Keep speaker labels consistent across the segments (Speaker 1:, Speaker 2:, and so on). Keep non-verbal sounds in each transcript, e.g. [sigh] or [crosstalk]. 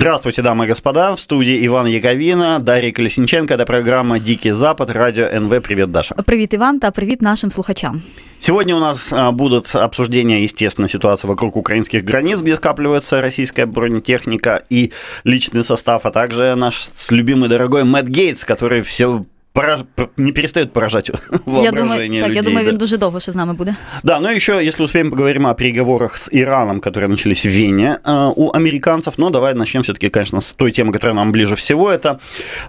Speaker 1: Здравствуйте, дамы и господа. В студии Иван Яковина, Дарья Колесниченко. Это программа «Дикий Запад», радио НВ. Привет, Даша.
Speaker 2: Привет, Иван, та привет нашим слухачам.
Speaker 1: Сегодня у нас а, будут обсуждения, естественно, ситуации вокруг украинских границ, где скапливается российская бронетехника и личный состав, а также наш любимый дорогой Мэтт Гейтс, который все пораж... не перестает поражать [laughs] воображение я думаю, людей. Так, я думаю, да. він дуже
Speaker 2: довго ще нами буде.
Speaker 1: Да, ну еще, если успеем, поговорим о переговорах с Ираном, которые начались в Вене э, у американцев. Но давай начнем все-таки, конечно, с той темы, которая нам ближе всего. Это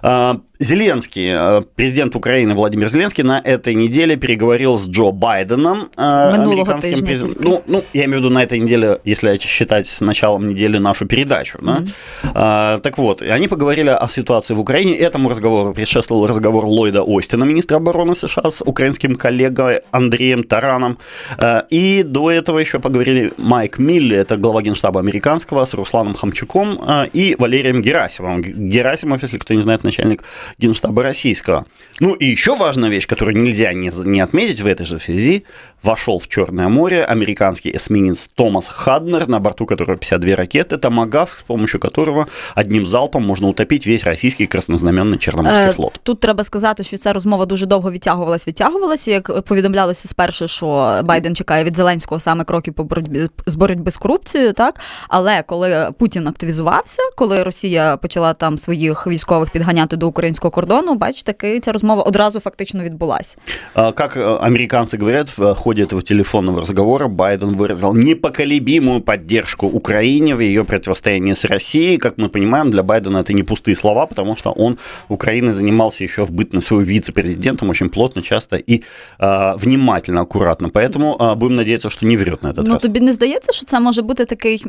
Speaker 1: э, Зеленский, э, президент Украины Владимир Зеленский на этой неделе переговорил с Джо Байденом, э, Минулого американским президентом. Типа. Ну, ну, я имею в виду на этой неделе, если считать с началом недели нашу передачу. Да? Mm-hmm. А, так вот, они поговорили о ситуации в Украине. Этому разговору предшествовал разговор Ллойда Остина, министра обороны США, с украинским коллегой Андреем Тараном. Э, и до этого еще поговорили Майк Милли, это глава генштаба американского, с Русланом Хамчуком и Валерием Герасимовым. Герасимов, если кто не знает, начальник Генштаба российского. Ну и еще важная вещь, которую нельзя не, не отметить в этой же связи, вошел в Черное море американский эсминец Томас Хаднер, на борту которого 52 ракеты, Томагав, с помощью которого одним залпом можна утопить весь російський краснознаменний Чорноморський э, флот.
Speaker 2: Тут треба сказати, що ця розмова дуже довго відтягувалась, відтягувалася. Як повідомлялося спершу, що Байден чекає від Зеленського саме кроки по боротьбі з боротьби з корупцією, так але коли Путін активізувався, коли Росія почала там своїх військових підганяти до українського. американського кордону, бачите, ця розмова одразу фактично відбулася.
Speaker 1: А, как американцы говорят, в ходе этого телефонного разговора Байден выразил непоколебимую поддержку Украине в ее противостоянии с Россией. Как мы понимаем, для Байдена это не пустые слова, потому что он Украиной занимался еще в на своего вице-президентом очень плотно, часто и внимательно, акуратно. Поэтому э, будем надеяться, что не врет на этот ну, раз. Ну, тобі
Speaker 2: не здається, що це може бути такий,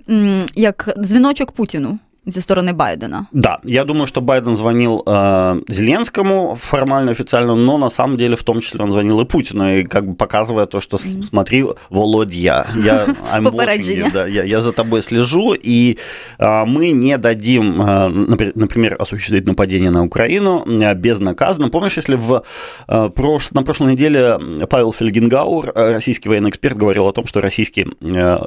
Speaker 2: як дзвіночок Путіну? со стороны Байдена.
Speaker 1: Да, я думаю, что Байден звонил э, Зеленскому формально, официально, но на самом деле в том числе он звонил и Путину, и как бы показывая то, что смотри, Володя, я, [laughs] you, да, я, я за тобой слежу, и э, мы не дадим, э, например, осуществить нападение на Украину э, безнаказанно. Помнишь, если в, э, прош... на прошлой неделе Павел Фельгенгауэр, э, российский военный эксперт, говорил о том, что российский э,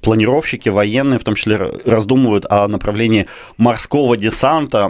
Speaker 1: планировщики военные, в том числе, раздумывают о направлении морского десанта,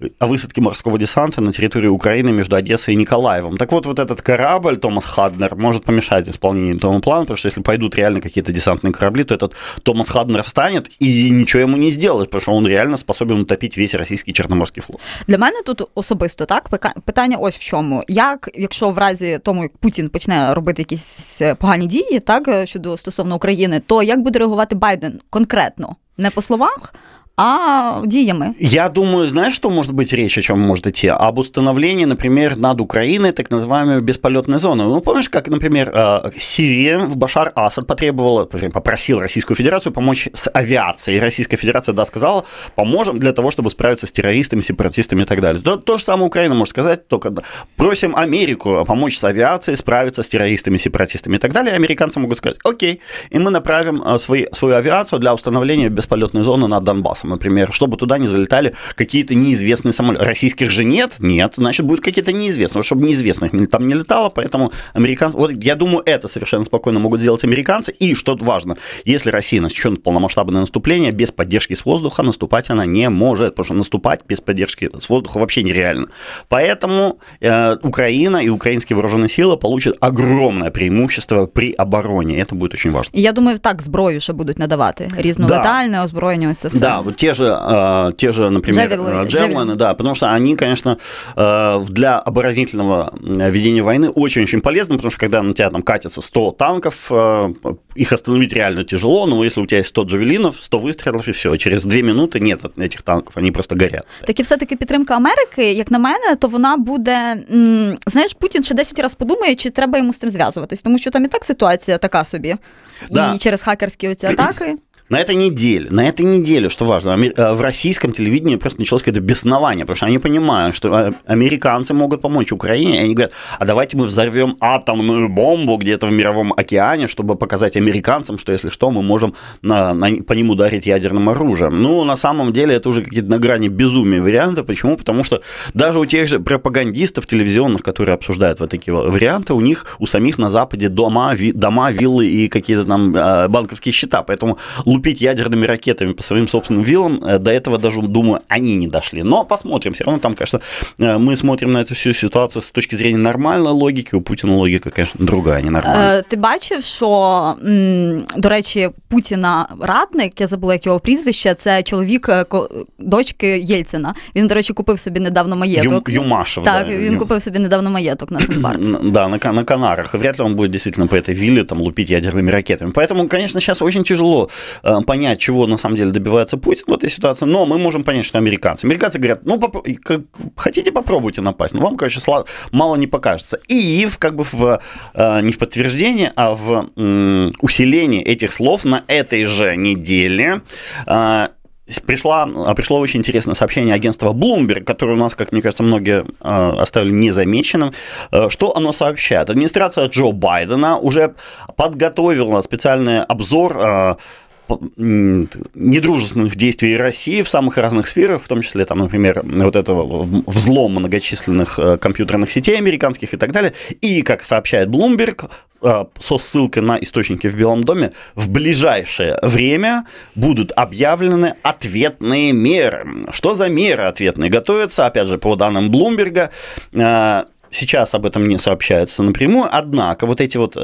Speaker 1: э, о высадке морского десанта на территории Украины между Одессой и Николаевом. Так вот, вот этот корабль Томас Хаднер может помешать исполнению этого плана, потому что если пойдут реально какие-то десантные корабли, то этот Томас Хаднер встанет и ничего ему не сделает, потому что он реально способен утопить весь российский черноморский флот.
Speaker 2: Для меня тут особисто так Питание. ось в чем? Як, якщо в разі тому, як Путін почне робити якісь погані дії, так щодо стосовно України, то як буде реагувати Байден конкретно? Не по словах, а діями.
Speaker 1: Я думаю, знаешь, что может быть речь, о чем может идти? Об установлении, например, над Украиной так называемой бесполетной зоны. Ну, помнишь, как, например, э, Сирия в Башар Асад потребовала, попросил Российскую Федерацию помочь с авиацией. Российская Федерация, да, сказала, поможем для того, чтобы справиться с террористами, сепаратистами и так далее. То, то же самое Украина может сказать, только просим Америку помочь с авиацией, справиться с террористами, сепаратистами и так далее. Американцы могут сказать, окей, и мы направим э, свою авиацию для установления бесполетной зоны над Донбассом например, чтобы туда не залетали какие-то неизвестные самолеты. Российских же нет? Нет, значит, будут какие-то неизвестные, чтобы неизвестных там не летало, поэтому американцы... Вот я думаю, это совершенно спокойно могут сделать американцы, и, что важно, если Россия начнет полномасштабное наступление, без поддержки с воздуха наступать она не может, потому что наступать без поддержки с воздуха вообще нереально. Поэтому э, Украина и украинские вооруженные силы получат огромное преимущество при обороне, Это будет очень важно.
Speaker 2: Я думаю, так зброю ще будуть надавати різнолетальне да. озброєння. Ось Да,
Speaker 1: те же, а, те же например, э, Джавелы, да, потому что они, конечно, э, для оборонительного э, ведения войны очень-очень полезны, потому что когда на тебя там катятся 100 танков, их остановить реально тяжело, но если у тебя есть 100 джавелинов, 100 выстрелов и все. Через дві минуты нет этих танков они просто горять.
Speaker 2: Таки все-таки підтримка Америки, как на мене, то вона буде. знаешь Путин ще 10 разів подумает, чи треба ему с этим зв'язуватись, потому что там и так ситуация така собі, да. і через хакерские эти атаки.
Speaker 1: На этой неделе, на этой неделе, что важно, э, в российском телевидении просто началось какое-то беснование, потому что они понимают, что э, американцы могут помочь Украине, и они говорят, а давайте мы взорвем атомную бомбу где-то в Мировом океане, чтобы показать американцам, что если что, мы можем на, на, по ним ударить ядерным оружием. Ну, на самом деле, это уже какие-то на грани безумия варианты. Почему? Потому что даже у тех же пропагандистов телевизионных, которые обсуждают вот такие варианты, у них, у самих на Западе дома, ви, дома виллы и какие-то там э, банковские счета. Поэтому лупить ядерными ракетами по своим собственным виллам. Э, до этого даже, думаю, они не дошли. Но посмотрим. Все равно там, конечно, э, мы смотрим на эту всю ситуацию с точки зрения нормальной логики У Путина логика конечно, другая не нормальная
Speaker 2: э, ты бачив, что до речі, Путіна радник, я забыла як його прізвище. Це чоловік дочки Єльцина. Він, до речі, купив собі недавно маєток. Ю, Юмашев, так да, він Ю... купив собі недавно маєток на Санбарце.
Speaker 1: Да, на, на Канарах. Вряд ли он будет действительно по этой вилле там лупить ядерными ракетами. Поэтому, конечно, сейчас очень тяжело Э, понять, чего на самом деле добивается Путин в этой ситуации, но мы можем понять, что американцы. Американцы говорят, ну, поп хотите, попробуйте напасть, но вам, короче, мало не покажется. И в, как бы в, э, не в подтверждение, а в усилении этих слов на этой же неделе э, пришло а пришло очень интересное сообщение агентства Bloomberg, которое у нас, как мне кажется, многие оставили незамеченным. Что оно сообщает? Администрация Джо Байдена уже подготовила специальный обзор недружественных действий России в самых разных сферах, в том числе, там, например, вот этого взлома многочисленных э, компьютерных сетей американских и так далее. И, как сообщает Bloomberg, э, со ссылкой на источники в Белом доме, в ближайшее время будут объявлены ответные меры. Что за меры ответные? Готовятся, опять же, по данным Блумберга, э, сейчас об этом не сообщается напрямую, однако вот эти вот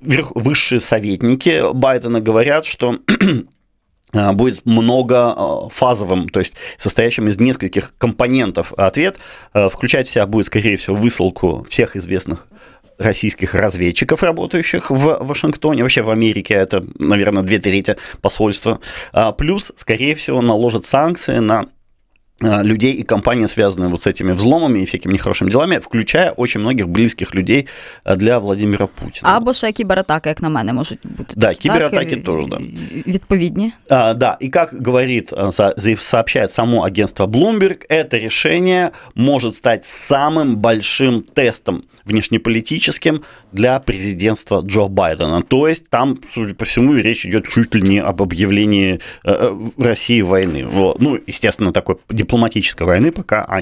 Speaker 1: верх высшие советники Байдена говорят, что [clears throat] а, будет много а, фазовым, то есть состоящим из нескольких компонентов ответ. А, включать в себя будет, скорее всего, высылку всех известных российских разведчиков, работающих в Вашингтоне, вообще в Америке, это, наверное, две трети посольства. Плюс, скорее всего, наложат санкции на а, людей и компании, связанные вот с этими взломами и всякими нехорошими делами, включая очень многих близких людей а, для Владимира Путина.
Speaker 2: Або ще кібератаки, як на мене, можуть бути.
Speaker 1: Да, такі, кібератаки так, э, тоже, да. Э,
Speaker 2: відповідні.
Speaker 1: А, да, и как говорит, э, сообщает само агентство Bloomberg, это решение может стать самым большим тестом внешнеполитическим для президентства Джо Байдена. То есть там, судя по всему, речь идет чуть ли не об объявлении России войны. Вот. Ну, естественно, такой дипломатичної війни, пока а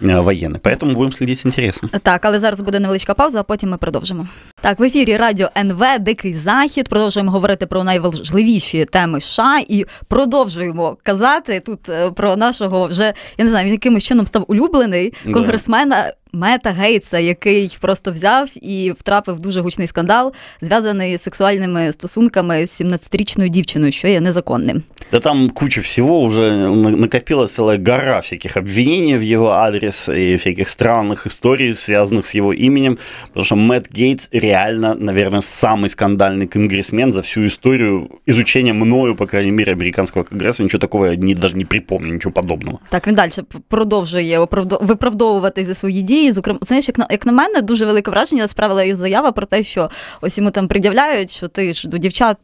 Speaker 1: не воєнної. Поэтому будемо слідити з інтересом.
Speaker 2: Так, але зараз буде невеличка пауза, а потім ми продовжимо. Так, в ефірі Радіо НВ, Дикий Захід. Продовжуємо говорити про найважливіші теми США і продовжуємо казати тут е, про нашого вже я не знаю, він якимось чином став улюблений конгресмена. Мета Гейтса, який просто взяв і втрапив в дуже гучний скандал, зв'язаний з сексуальними стосунками з 17-річною дівчиною, що є незаконним.
Speaker 1: Да там куча всего уже накопила целая гора всяких обвинений в його адрес и всяких странных историй, связанных с его именем, потому что Мэтт Гейтс реально, наверное, самый скандальний конгрессмен за всю историю изучения мною, по крайней мере, американського конгресу. Ничего такого я не, не припомню, ничего подобного.
Speaker 2: Так, він далі продовжує виправдовувати за свої дії. і зокрема, знаєш, як на як на мене, дуже велике враження справила і заява про те, що ось йому там пред'являють, що ти ж до дівчат.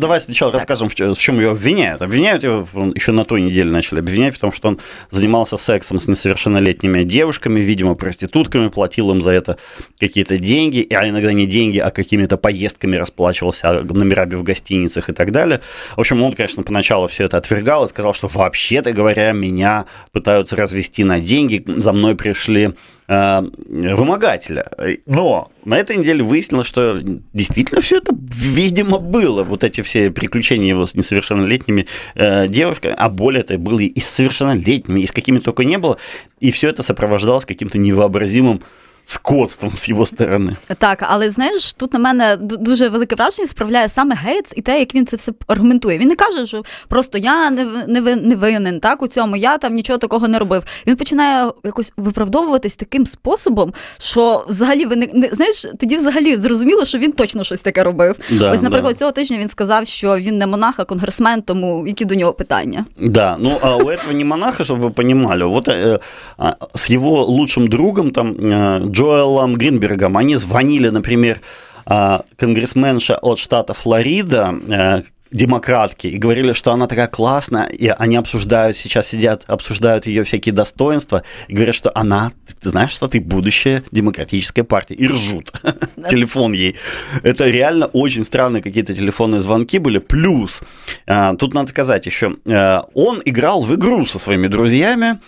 Speaker 1: давай спочатку так. в чем его обвиняют. Обвиняють его, он, еще на той неделе почали обвинять в тому, що він займався сексом з несовершеннолетніми девушками, видимо, проститутками, платив им за це какие-то деньги, а иногда не деньги, а якими то поездками расплачивался, номерами в гостиницях і так далі. В общем, он, конечно, поначалу все это отвергал и сказал, что вообще-то говоря, меня пытаются развести на деньги, за мной пришли Э, вымогателя. Но на этой неделе выяснилось, что действительно все это, видимо, было. Вот эти все приключения его с несовершеннолетними э, девушками, а более того, было и с совершеннолетними, и с какими только не было. И все это сопровождалось каким-то невообразимым скотством з його сторони.
Speaker 2: Так, але знаєш, тут на мене дуже велике враження справляє саме Гейтс і те, як він це все аргументує. Він не каже, що просто я не не не винен так у цьому, я там нічого такого не робив. Він починає якось виправдовуватись таким способом, що взагалі ви не знаєш, тоді взагалі зрозуміло, що він точно щось таке робив. Да, Ось, наприклад, да. цього тижня він сказав, що він не монах, а конгресмен, тому які до нього питання.
Speaker 1: Да, ну а у этого не монаха, щоб ви розуміли, от э, с его лучшим другом там. Э, Джоэлом Гринбергом. Они звонили, например, а, конгрессменша от штата Флорида, э, демократки и говорили, что она такая классная, и они обсуждают, сейчас сидят, обсуждают ее всякие достоинства, и говорят, что она, ты знаешь, что ты будущая демократическая партия, и ржут. Телефон ей. Это реально очень странные какие-то телефонные звонки были. Плюс, а, тут надо сказать еще, а, он играл в игру со своими друзьями,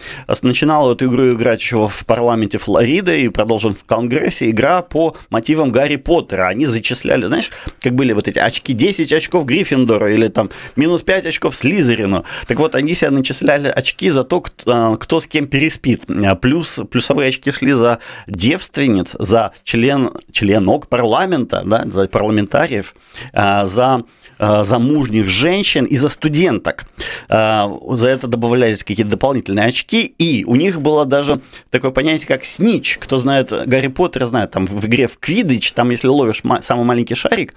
Speaker 1: начинал эту игру играть еще в парламенте Флориды и продолжил в Конгрессе, игра по мотивам Гарри Поттера. Они зачисляли, знаешь, как были вот эти очки, 10 очков Гриффиндора, Гриффиндору или там минус 5 очков Слизерину. Так вот, они себя начисляли очки за то, кто, а, кто с кем переспит. А плюс, плюсовые очки шли за девственниц, за член, членок парламента, да, за парламентариев, а, за за мужних женщин и за студенток. За это добавлялись какие-то дополнительные очки, и у них было даже такое понятие, как снич. Кто знает Гарри поттер знает, там в игре в Квидыч, там если ловишь самый маленький шарик,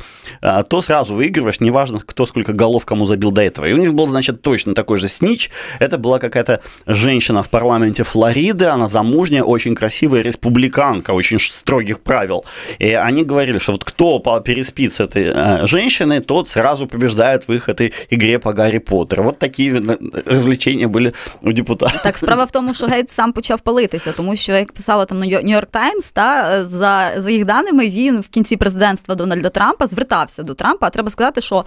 Speaker 1: то сразу выигрываешь, неважно, кто сколько голов кому забил до этого. И у них был, значит, точно такой же снич. Это была какая-то женщина в парламенте Флориды, она замужняя, очень красивая республиканка, очень строгих правил. И они говорили, что вот кто переспит с этой э, женщиной, тот сразу побеждает в их этой игре по Гарри Поттеру. Вот такие э, развлечения были у депутатів.
Speaker 2: Так, справа в том, что Гейтс сам почав палитися, тому що, як писала там Нью-Йорк Таймс, та за, за їх даними, він в кінці президентства Дональда Трампа звертався до Трампа. А треба сказати, що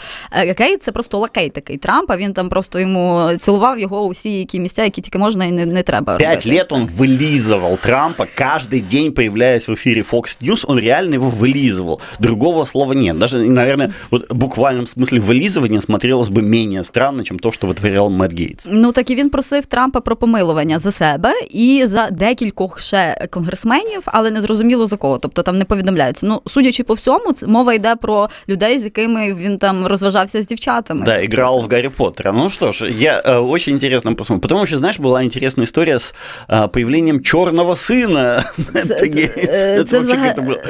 Speaker 2: Гейт це просто лакей такий Трампа. Він там просто йому цілував його усі які місця, які тільки можна і не, не треба. Пять лет
Speaker 1: он вилізував Трампа каждый день, появляясь в ефірі Fox News, он реально его вылизывал. Другого слова ні. Даже, наверное, вот в буквальном смысле вилізування смотрелось би менее странно, чим то, що витворяв Мед Гейтс.
Speaker 2: Ну так і він просив Трампа про помилування за себе і за декількох ще конгресменів, але не зрозуміло за кого. Тобто там не повідомляється. Ну судячи по всьому, мова йде про людей, з якими він там розважався с девчатами. Да,
Speaker 1: играл в Гарри Поттера. Ну что ж, я э, очень интересно посмотрю. Потом еще, знаешь, была интересная история с э, появленням чорного сина.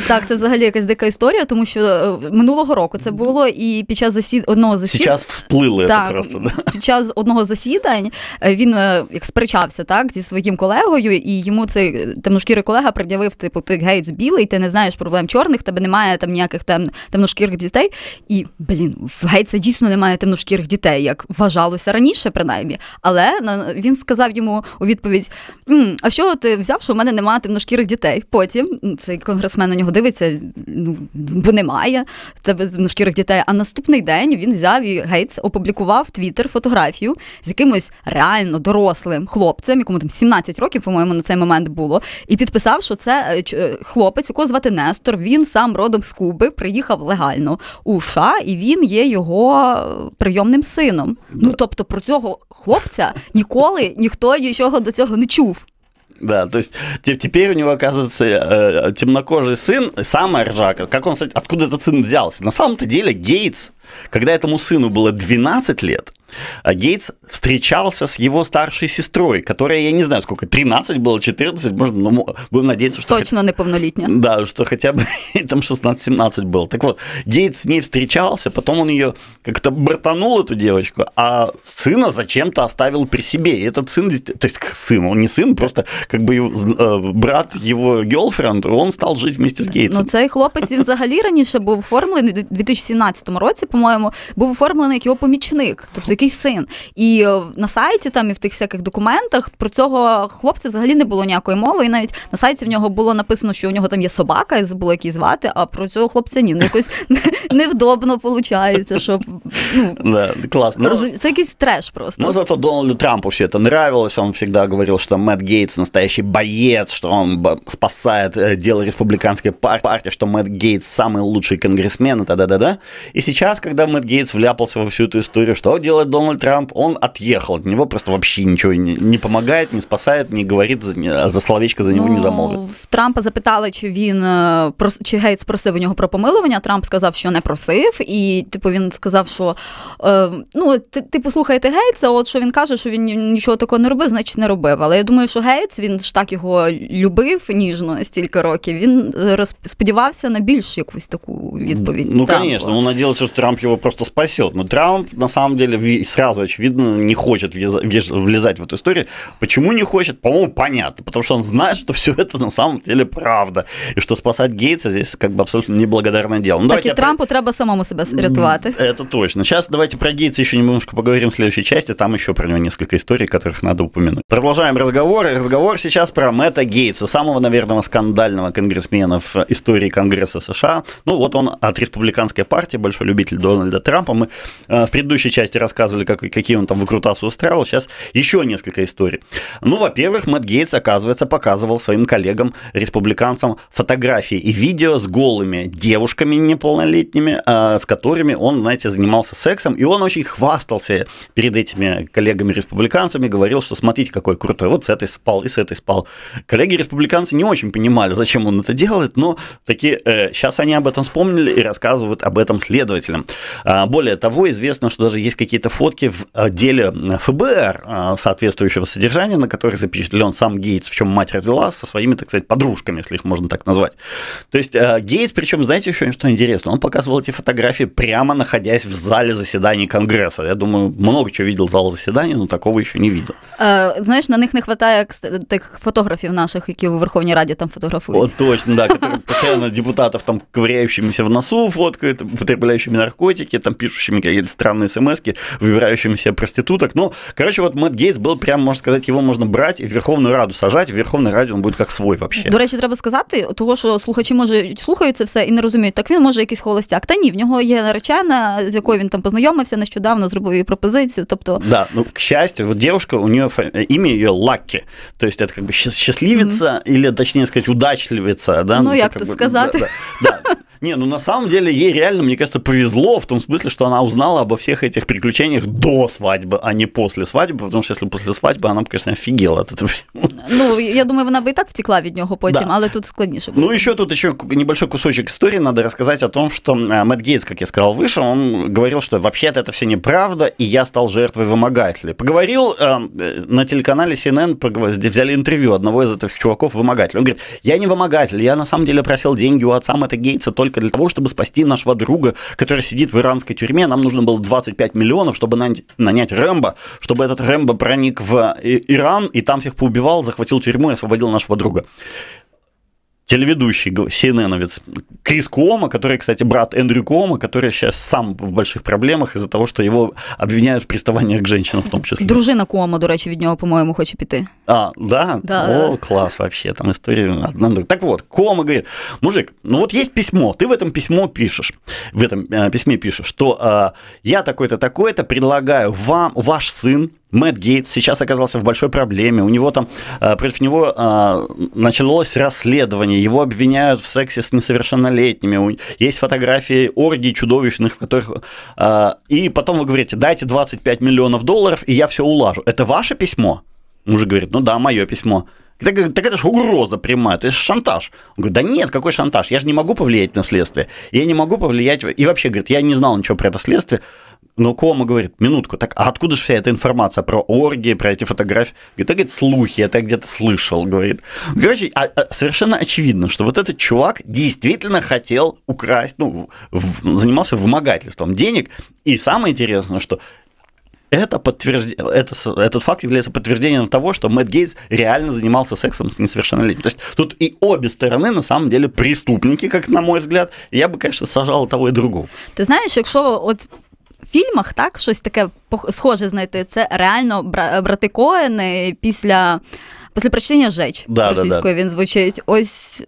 Speaker 1: Так,
Speaker 2: це взагалі якась дика історія, тому що е, минулого року це було, і під час засід одного засідання. Зараз
Speaker 1: всплили просто. [laughs]
Speaker 2: Під час одного засідань е, він е, як сперечався так зі своїм колегою, і йому цей темношкірий колега пред'явив, типу, ти гейтс білий, ти не знаєш проблем чорних, тебе немає там ніяких темношкірих дітей. І блін, в гейтс це дійсно немає темношкірих дітей, як вважалося раніше, принаймні. Але е, він сказав йому у відповідь: а що ти взяв, що в мене немає темношкірих дітей? Потім цей конгресмен на нього дивиться, ну бо немає це темношкірих дітей. А наступний день він взяв і Гейтс опублікував твіттер фотографію з якимось реально дорослим хлопцем, якому там 17 років, по-моєму, на цей момент було, і підписав, що це е, е, хлопець, у кого звати Нестор. Він сам родом з Куби, приїхав легально у США, і він є його. його прийомним сином. Ну тобто про цього хлопця ніколи ніхто нічого до цього не чув.
Speaker 1: Да, то есть теперь у него оказывается э, темнокожий сын, самая ржака. Как он, кстати, откуда этот сын взялся? На самом-то деле Гейтс, когда этому сыну было 12 лет, а Гейтс встречался с его старшей сестрой, которая, я не знаю, сколько, 13 было, 14, может, ну, будем надеяться, что... Точно
Speaker 2: хоть... неповнолетняя.
Speaker 1: Да, что хотя бы [laughs] там 16-17 было. Так вот, Гейтс с ней встречался, потом он ее как-то бортанул, эту девочку, а сына зачем-то оставил при себе. И этот сын, то есть сын, он не сын, просто как бы его, э, брат его гелфренд, он стал жить вместе с ну, Гейтсом. Ну,
Speaker 2: цей хлопець, він взагалі раніше був оформлений у 2017 році, по-моєму, був оформлений як його помічник, тобто який син. І е, на сайті там і в тих всяких документах про цього хлопця взагалі не було ніякої мови. І навіть на сайті в нього було написано, що у нього там є собака, і забула який звати, а про цього хлопця ні. Ну якось [laughs] невдобно виходить, що
Speaker 1: ну, класно. Ну,
Speaker 2: це якийсь треш просто. Ну зато
Speaker 1: Дональду Трампу все це нравилось. Він завжди говорив, що Мэтт Гейтс настоящий боец, що він спасає э, діло республіканської партії, що Мэтт Гейтс самый лучший конгрессмен, и та да да да И сейчас, когда Мэтт Гейтс вляпался во всю эту историю, что делает Дональд Трамп, он отъехал от него, просто вообще ничего не, не помогает, не спасает, не говорит за, за словечко за нього ну, не замовить.
Speaker 2: Трампа запитали, чи він е, чи Гейтс просив у нього про помилування. Трамп сказав, що не просив, і типу він сказав, що е, ну ти, ти слухайте Гейтса, от що він каже, що він нічого такого не робив, значить не робив. Але я думаю, що Гейтс він ж так його любив ніжно стільки років. Він е, сподівався на більш якусь таку відповідь. Ну, звісно,
Speaker 1: він ну, надіявся, що Трамп його просто спасет. Но ну, Трамп на самом деле и сразу, очевидно, не хочет влезать в эту историю. Почему не хочет? По-моему, понятно. Потому что он знает, что все это на самом деле правда. И что спасать Гейтса здесь как бы абсолютно неблагодарное дело. Ну, так і
Speaker 2: Трампу про... треба самому себя рятувати.
Speaker 1: Это точно. Сейчас давайте про Гейтса еще немножко поговорим в следующей части. Там еще про него несколько историй, которых надо упомянуть. Продолжаем разговор. Разговор сейчас про Мэтта Гейтса, самого, наверное, скандального конгрессмена в истории Конгресса США. Ну вот он от республиканской партии, большой любитель Дональда Трампа. Мы э, в предыдущей части рассказывали рассказывали, как, какие он там выкрутасы устраивал. Сейчас еще несколько историй. Ну, во-первых, Мэтт Гейтс, оказывается, показывал своим коллегам, республиканцам, фотографии и видео с голыми девушками неполнолетними, а, с которыми он, знаете, занимался сексом. И он очень хвастался перед этими коллегами-республиканцами, говорил, что смотрите, какой крутой, вот с этой спал и с этой спал. Коллеги-республиканцы не очень понимали, зачем он это делает, но такие, э, сейчас они об этом вспомнили и рассказывают об этом следователям. А, более того, известно, что даже есть какие-то фотки в э, деле ФБР э, соответствующего содержания, на которой запечатлен сам Гейтс, в чем мать родила, со своими, так сказать, подружками, если их можно так назвать. То есть э, Гейтс, причем, знаете, еще что интересно, он показывал эти фотографии прямо находясь в зале заседаний Конгресса. Я думаю, много чего видел зал заседаний, но такого еще не видел.
Speaker 2: А, знаешь, на них не хватает тих фотографів наших, які в Верховной Раде там фотографуют. Вот
Speaker 1: точно, да, которые постоянно депутатов там ковыряющимися в носу фоткают, употребляющими наркотики, там пишущими какие-то странные смс выбирающимся проституток. Ну, короче, вот Мэтт Гейтс был прям, можно сказать, его можно брать и в Верховну Раду сажати, в Верховну Раді він буде як свой вообще. До
Speaker 2: речі, треба сказати, того що слухачі може слухають все і не розуміють, так він може якийсь холостяк. Та ні, в нього є наречена, з якою він там познайомився нещодавно, зробив її пропозицію. Тобто,
Speaker 1: да, ну к счастью, вот девушка, у нее имя ее Лакки, то есть это как бы счастливица, mm-hmm. или точнее сказать, удачливица, да. Ну, ну як то сказати. Да, да, да. Не, ну на самом деле ей реально, мне кажется, повезло в том смысле, что она узнала обо всех этих приключениях до свадьбы, а не после свадьбы, потому что если после свадьбы она, б, конечно, офігела від цього.
Speaker 2: Ну, я думаю, она бы и так втекла від нього потім, да. але тут складніше
Speaker 1: Ну, еще тут еще небольшой кусочек истории надо рассказать о том, что э, Мэтт Гейтс, как я сказал выше, он говорил, что вообще-то это все неправда, и я стал жертвой вымогателя. Поговорил э, э, на телеканале CNN, взяли интервью одного из этих чуваков вымогателя. Он говорит, я не вымогатель, я на самом деле просил деньги у отца Мэтта Гейтса только только для того, чтобы спасти нашего друга, который сидит в иранской тюрьме. Нам нужно было 25 миллионов, чтобы нанять Рэмбо, чтобы этот Рэмбо проник в э, Иран и там всех поубивал, захватил тюрьму и освободил нашего друга телеведущий cnn Крис Куома, который, кстати, брат Эндрю Куома, который сейчас сам в больших проблемах из-за того, что его обвиняют в приставаниях к женщинам в том числе.
Speaker 2: Дружина Куома, до речі, від нього, по моему хочет піти.
Speaker 1: А, да? да О, класс вообще, там история одна Так вот, Куома говорит, мужик, ну вот есть письмо, ты в этом письмо пишешь, в этом э, письме пишешь, что э, я такой-то, такой-то предлагаю вам, ваш сын, Мэтт Гейтс сейчас оказался в большой проблеме. У него там э, против него а, началось расследование. Его обвиняют в сексе с несовершеннолетними. Есть фотографии оргий чудовищных, в которых а, и потом вы говорите: дайте 25 миллионов долларов, и я все улажу. Это ваше письмо? Мужик говорит: ну да, мое письмо. Так, так это же угроза прямая, это же шантаж. Он говорит, да нет, какой шантаж? Я же не могу повлиять на следствие. Я не могу повлиять... И вообще, говорит, я не знал ничего про это следствие. Но ну, Кома говорит, минутку, так а откуда же вся эта информация про оргии, про эти фотографии? Говорит, а, говорит, слухи, это я где-то слышал, говорит. Короче, а, а, совершенно очевидно, что вот этот чувак действительно хотел украсть, ну, в, занимался вымогательством денег. И самое интересное, что это подтвержд... это, этот факт является подтверждением того, что Мэтт Гейтс реально занимался сексом с несовершеннолетним. То есть тут и обе стороны на самом деле преступники, как на мой взгляд. Я бы, конечно, сажал того и другого.
Speaker 2: Ты знаешь, якщо от фільмах, так, щось таке схоже знайти. Це реально брати Коени після після прочтення жеч да, російською да, да. він звучить. Ось.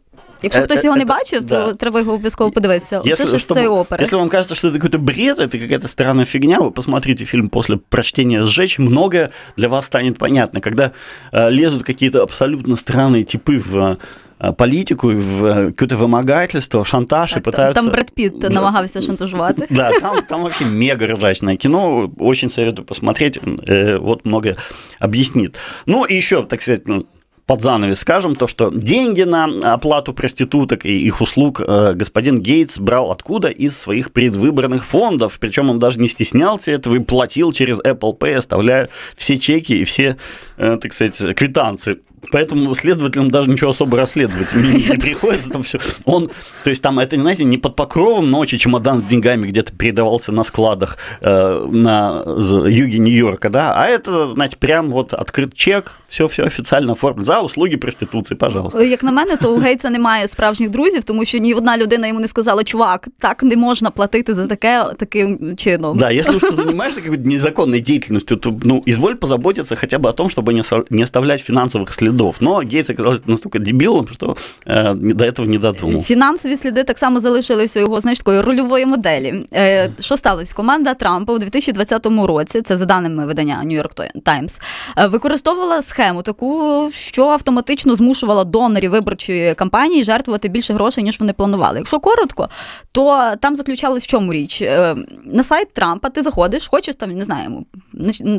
Speaker 2: Якщо хтось його не бачив, то треба его обов'язково подивитися. Если, ж з оперы. Если
Speaker 1: вам кажется, что это какой-то бред, это какая-то странная фигня, вы посмотрите фильм после прочтения «Сжечь», многое для вас станет понятно. Когда лезут какие-то абсолютно странные типы в Э, політику, в э, какое-то вимагательство, шантаж. Так, и пытаются... Там Брэд
Speaker 2: Питт да. намагався шантажувати. [laughs] Да, там,
Speaker 1: там вообще мега ржачное кино. Очень советую посмотреть. Э, вот многое объяснит. Ну, и еще, так сказать, ну, под занавес скажем то, что деньги на оплату проституток и их услуг господин Гейтс брал откуда? Из своих предвыборных фондов. Причем он даже не стеснялся этого и платил через Apple Pay, оставляя все чеки и все, так сказать, квитанции поэтому следователям даже ничего особо расследовать не, не [laughs] приходится. Там все. Он, то есть там это, знаете, не под покровом ночи чемодан с деньгами где-то передавался на складах э, на юге Нью-Йорка, да, а это, знаете, прям вот открыт чек, все все официально оформлено. за услуги проституции, пожалуйста.
Speaker 2: Як на мене, то у Гейтса немає справжніх друзів, тому що ні одна людина йому не сказала, чувак, так не можна платити за таке таким чином. Да, якщо ти
Speaker 1: займаєшся якоюсь незаконной деятельностью. то ну, изволь позаботиться хотя бы о том, чтобы не оставлять финансовых следов. слідов. Но Гейтс оказався настільки дебілом, що е, э, до цього не додумав.
Speaker 2: Фінансові сліди так само залишилися його значкою рольової моделі. Е, що сталося? Команда Трампа у 2020 році, це за даними видання New York Times, е, використовувала схему таку, що автоматично змушувала донорів виборчої кампанії жертвувати більше грошей, ніж вони планували. Якщо коротко, то там заключалось в чому річ. Е, на сайт Трампа ти заходиш, хочеш там, не знаємо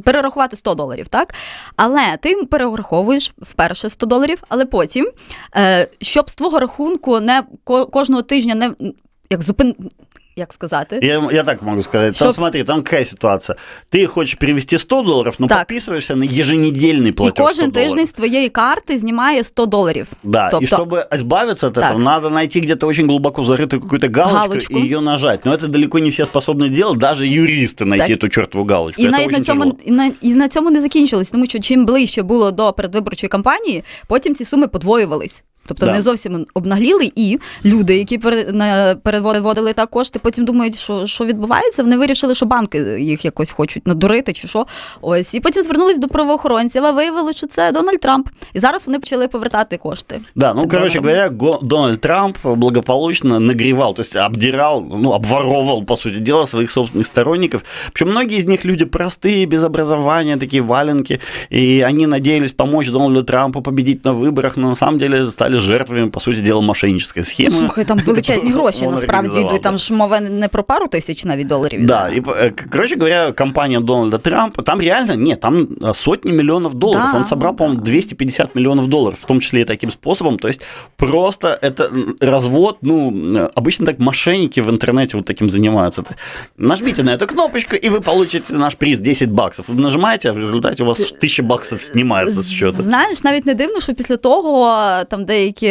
Speaker 2: перерахувати 100 доларів, так? Але ти перераховуєш вперше 100 доларів, але потім, е, щоб з твого рахунку не кожного тижня не як зупин Як сказати,
Speaker 1: я я так можу сказати. Щоб... смотри, там яка ситуація. Ти хочеш перевести 100 доларів, але підписуєшся на еженедельний платеж. І кожен тиждень
Speaker 2: з твоєї карти знімає 100 доларів.
Speaker 1: Да. Тобто... І щоб избавиться від цього, треба знайти где-то дуже глибоко зариту якусь галочку, галочку і її нажати. Ну це далеко не всі способні робити, навіть юристи знайти цю чортову галочку. І, навіть на цьому,
Speaker 2: і, на, і на цьому не закінчилось, тому що чим ближче було до передвиборчої кампанії, потім ці суми подвоювались. Тобто да. не зовсім обнагліли, і люди, які переводили так кошти, потім думають, що що відбувається. Вони вирішили, що банки їх якось хочуть надурити чи що. Ось і потім звернулись до правоохоронців. а Виявили, що це Дональд Трамп, і зараз вони почали повертати кошти.
Speaker 1: Да, ну коротше говоря, Дональд Трамп благополучно нагрівав, тобто обдирав, обдирал, ну обворовывал по сути дела своих собственных сторонників. Причому многие з них люди простые, без образования, такие валенки, и они надеялись помочь Дональду Трампу победить на виборах, але на самом деле стали стали жертвами, по суті діла, мошенническої схеми. Слухай,
Speaker 2: там величезні гроші насправді йдуть. Там ж мова не про пару тисяч навіть доларів. Да,
Speaker 1: і э, короче говоря, компания Дональда Трампа там реально нет, там э, сотни миллионов долларов. Да. Он собрал, по-моему, 250 миллионов долларов, в том числе и таким способом. То есть просто это развод, ну, обычно так мошенники в интернете вот таким занимаются. Нажмите на эту кнопочку, и вы получите наш приз 10 баксов. Вы нажимаете, а в результате у вас 1000 баксов э, снимается з счета.
Speaker 2: Знаешь, навіть не дивно, что после того там где like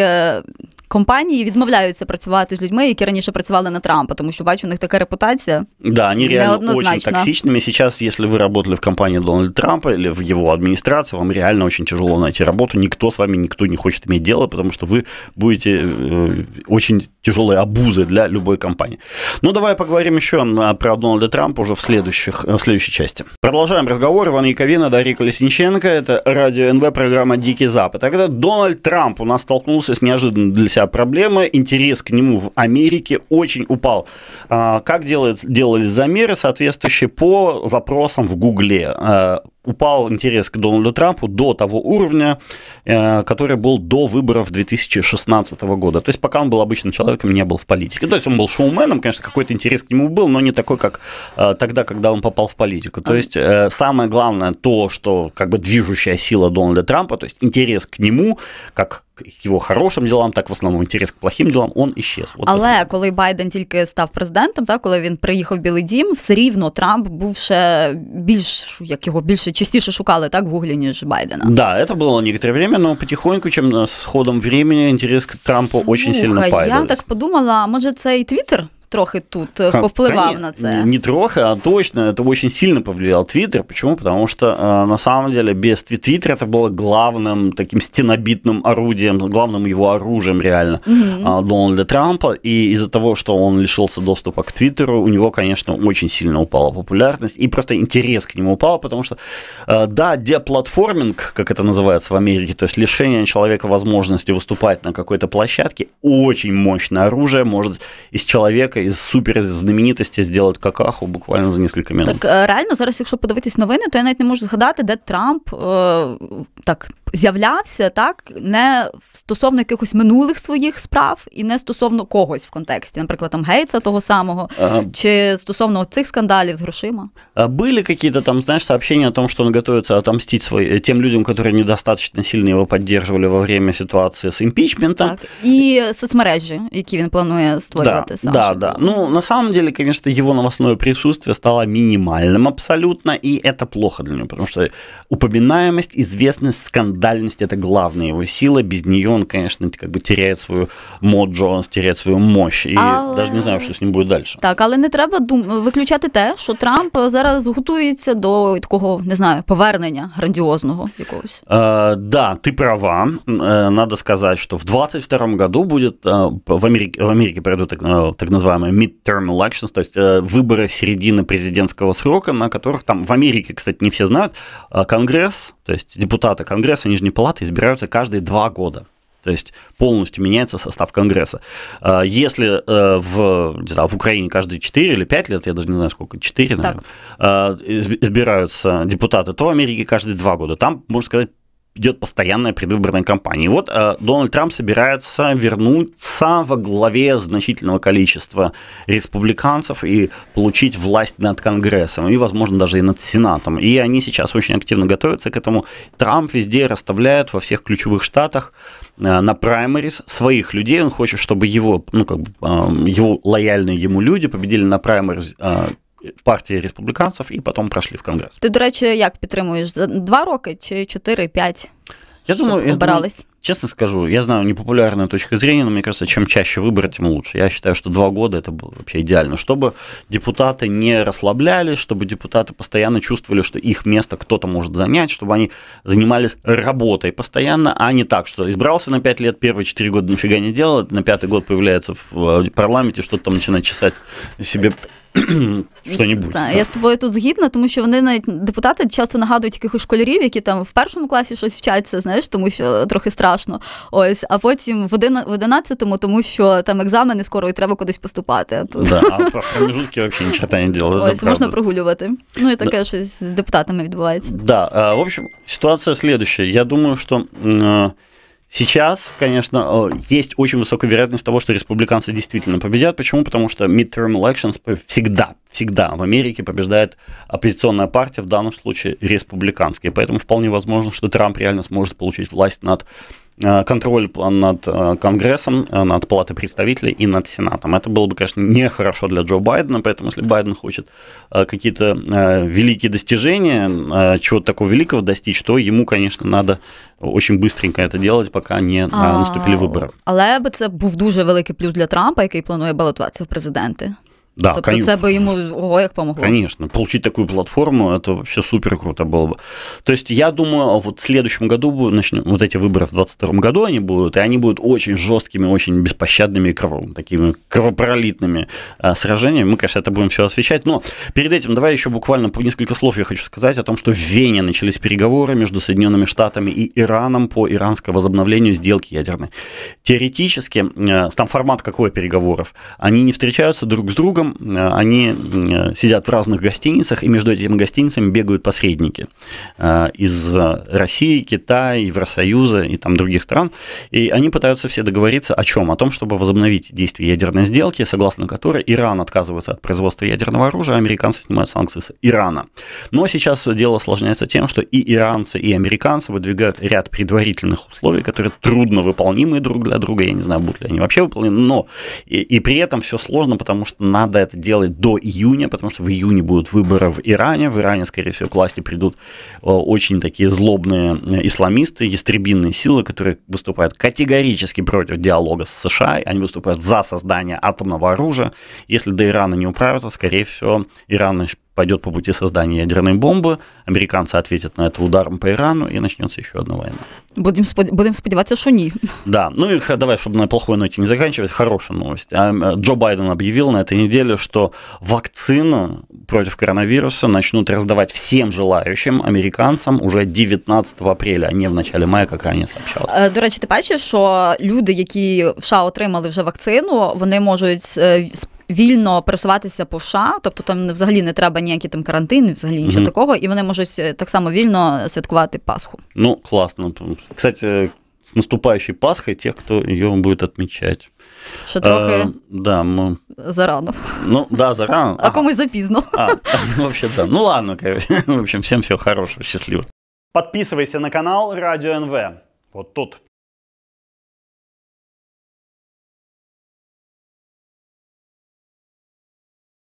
Speaker 2: компанії відмовляються працювати з людьми, які раніше працювали на Трампа, тому що бачу, у них така репутація.
Speaker 1: Да, они реально очень токсичными. Сейчас, если вы работали в компании Дональда Трампа или в его администрации, вам реально очень тяжело найти работу. Никто с вами, никто не хочет иметь дело, потому что вы будете э, очень тяжелой обузой для любой компании. Ну, давай поговорим еще про Дональда Трампа уже в, следующих, э, в следующей части. Продолжаем разговор. Иван Яковина, Дарья Колесниченко. Это радио НВ, программа «Дикий Запад». А когда Дональд Трамп у нас столкнулся с неожиданным для себя себя проблемы, интерес к нему в Америке очень упал. А, как делают, делались замеры соответствующие по запросам в Гугле? А, упал интерес к Дональду Трампу до того уровня, э, который был до выборов 2016 года. То есть пока он был обычным человеком, не был в политике. То есть он был шоуменом, конечно, какой-то интерес к нему был, но не такой, как э, тогда, когда он попал в политику. То а. есть э, самое главное то, что как бы движущая сила Дональда Трампа, то есть интерес к нему, как Його хорошим ділам, так в основному інтерес к плохим ділам, он іщез. Вот
Speaker 2: Але коли Байден тільки став президентом, так коли він приїхав в Білий Дім, все рівно Трамп був ще більш як його більше частіше шукали так в гуглі, ніж Байдена.
Speaker 1: Да, це було некоторое время, але потихоньку, чим з ходом времени, інтерес к Трампу Слуха, очень сильно падає. Я так
Speaker 2: подумала, може це і Твіттер? трохи тут э, повпливав на це?
Speaker 1: Не трохи, а точно. Это очень сильно повлиял Твиттер. Почему? Потому что э, на самом деле без Твиттера это было главным таким стенобитным орудием, главным его оружием реально угу. Дональда Трампа. И из-за того, что он лишился доступа к Твиттеру, у него, конечно, очень сильно упала популярность и просто интерес к нему упал, потому что, э, да, деплатформинг, как это называется в Америке, то есть лишение человека возможности выступать на какой-то площадке, очень мощное оружие может из человека из супер знаменитості сделать какаху
Speaker 2: буквально за несколько минут. Так э, реально зараз, якщо подивитись новини, то я навіть не можу згадати, де Трамп е, так з'являвся, так не стосовно якихось минулих своїх справ і не стосовно когось в контексті, наприклад, там Гейтса того самого, а, чи стосовно цих скандалів з грошима.
Speaker 1: А были какие-то там, знаешь, сообщения о том, что он готовится отомстить свой, э, тем людям, которые недостаточно сильно его поддерживали во время ситуации с импичментом.
Speaker 2: Так. І соцмережі, які він планує створювати да, сам. Да,
Speaker 1: да ну на самом деле, конечно, его новостное присутствие стало минимальным абсолютно, и это плохо для него, потому что упоминаемость, известность, скандальность – это главная его сила, без нее он, конечно, как бы теряет свою моджо, он теряет свою мощь, і але... навіть не знаю, что с ним будет дальше.
Speaker 2: Так, але не треба дум... виключати те, що Трамп зараз готується до такого, не знаю, повернення грандіозного якогось.
Speaker 1: Э, да, ты права. Надо сказать, что в 22 году будет в Америке, в Америке пройдут так, так называемые самые midterm elections, то есть э, выборы середины президентского срока, на которых там в Америке, кстати, не все знают, э, Конгресс, то есть депутаты Конгресса Нижней Палаты избираются каждые два года. То есть полностью меняется состав Конгресса. Э, если в, не знаю, в Украине каждые 4 или 5 лет, я даже не знаю сколько, 4, так. избираются депутаты, то в Америке каждые 2 года. Там, можно сказать, идет постоянная предвыборная кампания. И вот э, Дональд Трамп собирается вернуться во главе значительного количества республиканцев и получить власть над Конгрессом и, возможно, даже и над Сенатом. И они сейчас очень активно готовятся к этому. Трамп везде расставляет во всех ключевых штатах э, на праймерис своих людей. Он хочет, чтобы его, ну, как бы, э, его лояльные ему люди победили на праймерис э, партії республіканців і потім пройшли в Конгрес.
Speaker 2: Ти, до речі, як підтримуєш два роки чи чотири-п'ять? Я думаю, я думаю,
Speaker 1: честно скажу, я знаю непопулярную точку зрения, но мне кажется, чем чаще выборы, тем лучше. Я считаю, что два года это было вообще идеально, чтобы депутаты не расслаблялись, чтобы депутаты постоянно чувствовали, что их место кто-то может занять, чтобы они занимались работой постоянно, а не так, что избрался на пять лет, первые четыре года нифига не делал, на пятый год появляется в э, парламенте, что-то там начинает чесать себе [clears throat] що-небудь.
Speaker 2: Так, Я з тобою тут згідна, тому що вони навіть депутати часто нагадують якихось школярів, які там в першому класі щось вчаться, знаєш, тому що трохи страшно. Ось, а потім в один в одинадцятому, тому що там екзамени скоро і треба кудись поступати. А тут да, а
Speaker 1: промежутки взагалі нічого не діло. Ось можна
Speaker 2: прогулювати. Ну і таке да. щось з депутатами відбувається.
Speaker 1: Да, в общем, ситуація слідуща. Я думаю, що. Сейчас, конечно, э, есть очень высокая вероятность того, что республиканцы действительно победят. Почему? Потому что midterm elections всегда, всегда в Америке побеждает оппозиционная партия, в данном случае республиканские. Поэтому вполне возможно, что Трамп реально сможет получить власть над Э, контроль над э, Конгрессом, э, над Палатой представителей и над Сенатом. Это было бы, конечно, нехорошо для Джо Байдена, поэтому если Байден хочет какие-то великие достижения, чего-то такого великого достичь, то ему, конечно, надо очень быстренько это делать, пока не а, наступили выборы.
Speaker 2: Але бы это был дуже великий плюс для Трампа, який планує балотуватися в президенти. Да, тобто кон... це бы ему ого, як помогло.
Speaker 1: Конечно, получить такую платформу, это вообще супер круто было бы. То есть я думаю, вот в следующем году будут, начнем, вот эти выборы в 22 году они будут, и они будут очень жесткими, очень беспощадными и кров... такими кровопролитными а, сражениями. Мы, конечно, это будем все освещать, но перед этим давай еще буквально несколько слов я хочу сказать о том, что в Вене начались переговоры между Соединенными Штатами и Ираном по иранскому возобновлению сделки ядерной. Теоретически, э, там формат какой переговоров? Они не встречаются друг с другом, другом, э, они э, сидят в разных гостиницах, и между этими гостиницами бегают посредники э, из России, Китая, Евросоюза и там других стран, и они пытаются все договориться о чем? О том, чтобы возобновить действие ядерной сделки, согласно которой Иран отказывается от производства ядерного оружия, а американцы снимают санкции с Ирана. Но сейчас дело осложняется тем, что и иранцы, и американцы выдвигают ряд предварительных условий, которые трудно выполнимы друг для друга, я не знаю, будут ли они вообще выполнены, но и, и при этом все сложно, потому что надо надо это делать до июня, потому что в июне будут выборы в Иране. В Иране, скорее всего, к власти придут э, очень такие злобные э, исламисты, ястребинные силы, которые выступают категорически против диалога с США. Они выступают за создание атомного оружия. Если до Ирана не управятся, скорее всего, Иран пойдет по пути создания ядерной бомбы, американцы ответят на это ударом по Ирану, и начнется еще одна война.
Speaker 2: Будем, будем сподеваться, что не.
Speaker 1: Да, ну и давай, чтобы на плохой ноте не заканчивать, хорошая новость. А, Джо Байден объявил на этой неделе, что вакцину против коронавируса начнут раздавать всем желающим американцам уже 19 апреля, а не в начале мая, как ранее сообщалось.
Speaker 2: Э, до речі, ти бачиш, що люди, які в США отримали вже вакцину, вони можуть вільно пересуватися по США, тобто там взагалі не треба ніякий там карантин, взагалі нічого mm такого, і вони можуть е, так само вільно святкувати Пасху.
Speaker 1: Ну, класно. Кстати, с е, наступающей Пасхой тих, хто його буде відмічати.
Speaker 2: Ще трохи а, е,
Speaker 1: да, мы... зарано. Ну, да, зарано. А, а
Speaker 2: комусь запізно.
Speaker 1: А, [laughs] вообще, да. Ну ладно, короче. [laughs] в общем, всім всего хорошего, счастливо. Подписывайся на канал Радіо НВ. Вот тут.